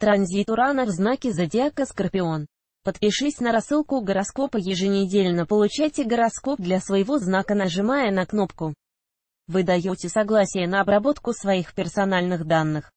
Транзит Урана в знаке зодиака Скорпион. Подпишись на рассылку гороскопа еженедельно. Получайте гороскоп для своего знака, нажимая на кнопку. Вы даете согласие на обработку своих персональных данных.